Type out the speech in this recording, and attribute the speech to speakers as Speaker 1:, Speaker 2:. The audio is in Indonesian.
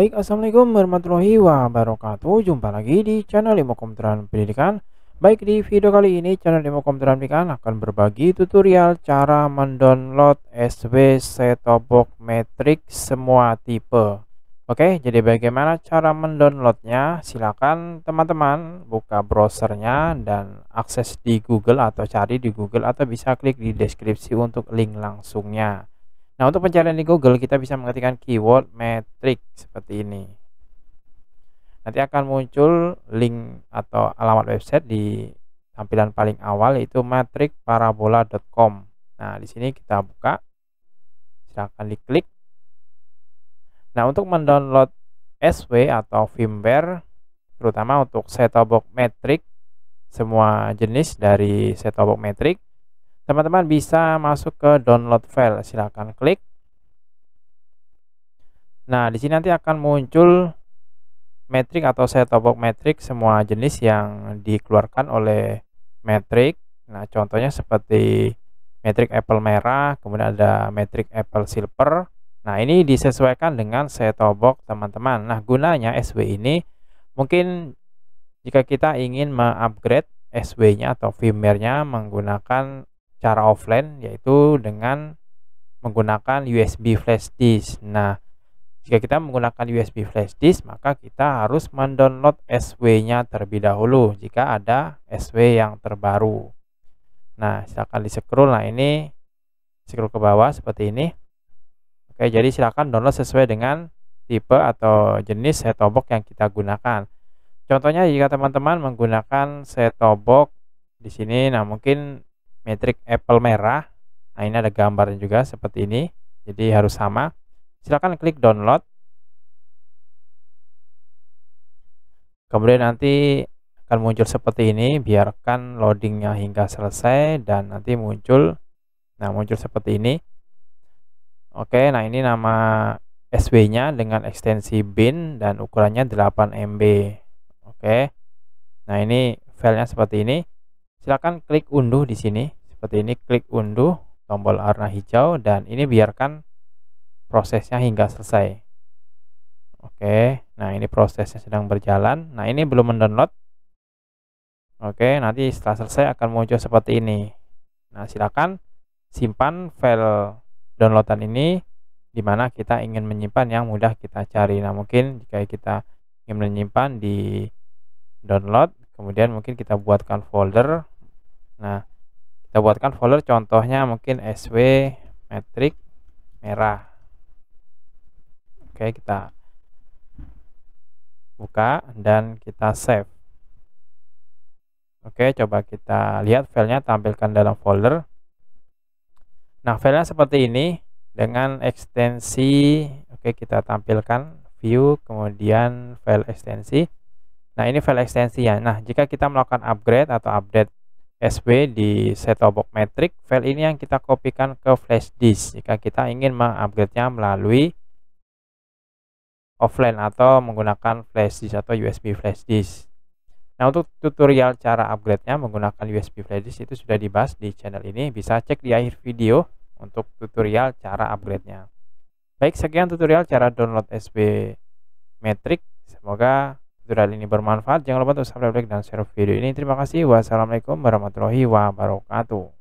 Speaker 1: Baik, Assalamualaikum warahmatullahi wabarakatuh. Jumpa lagi di channel Limo Komputeran Pendidikan. Baik, di video kali ini channel Limo Komputeran Pendidikan akan berbagi tutorial cara mendownload SW Setop Box Matrix semua tipe. Oke, jadi bagaimana cara mendownloadnya? Silakan teman-teman buka browsernya dan akses di Google atau cari di Google atau bisa klik di deskripsi untuk link langsungnya. Nah, untuk pencarian di Google kita bisa mengetikkan keyword metric seperti ini. Nanti akan muncul link atau alamat website di tampilan paling awal yaitu matrixparabola.com. Nah, di sini kita buka. Silakan diklik. Nah, untuk mendownload SW atau firmware terutama untuk set-top box metric semua jenis dari set-top box metric teman-teman bisa masuk ke download file silahkan klik nah di sini nanti akan muncul metrik atau set top box metrik semua jenis yang dikeluarkan oleh metrik nah contohnya seperti metrik apple merah kemudian ada metrik apple silver nah ini disesuaikan dengan set top box teman-teman nah gunanya SW ini mungkin jika kita ingin mengupgrade SW-nya atau firmware-nya menggunakan cara offline yaitu dengan menggunakan USB flash disk. Nah, jika kita menggunakan USB flash disk, maka kita harus mendownload SW-nya terlebih dahulu jika ada SW yang terbaru. Nah, silakan di scroll. Nah, ini scroll ke bawah seperti ini. Oke, jadi silakan download sesuai dengan tipe atau jenis set-top yang kita gunakan. Contohnya jika teman-teman menggunakan set-top box di sini, nah mungkin metrik apple merah nah ini ada gambarnya juga seperti ini jadi harus sama silahkan klik download kemudian nanti akan muncul seperti ini biarkan loadingnya hingga selesai dan nanti muncul nah muncul seperti ini oke nah ini nama SW nya dengan ekstensi bin dan ukurannya 8 MB oke Nah, ini filenya seperti ini. Silakan klik unduh di sini seperti ini klik unduh tombol warna hijau dan ini biarkan prosesnya hingga selesai oke nah ini prosesnya sedang berjalan nah ini belum mendownload oke nanti setelah selesai akan muncul seperti ini nah silakan simpan file downloadan ini di mana kita ingin menyimpan yang mudah kita cari. Nah, mungkin jika kita ingin menyimpan di download, kemudian mungkin kita buatkan folder. Nah, kita buatkan folder contohnya mungkin sw metrik merah oke kita buka dan kita save oke coba kita lihat filenya tampilkan dalam folder nah filenya seperti ini dengan ekstensi oke kita tampilkan view kemudian file ekstensi nah ini file ekstensi ya nah jika kita melakukan upgrade atau update SP di set obok box metric file ini yang kita kopikan ke flash disk jika kita ingin mengupgrade-nya melalui offline atau menggunakan flash disk atau USB flash disk. Nah, untuk tutorial cara upgrade-nya menggunakan USB flash disk itu sudah dibahas di channel ini, bisa cek di akhir video untuk tutorial cara upgrade-nya. Baik, sekian tutorial cara download SB metric Semoga tutorial ini bermanfaat, jangan lupa untuk subscribe, like, dan share video ini. Terima kasih. Wassalamualaikum warahmatullahi wabarakatuh.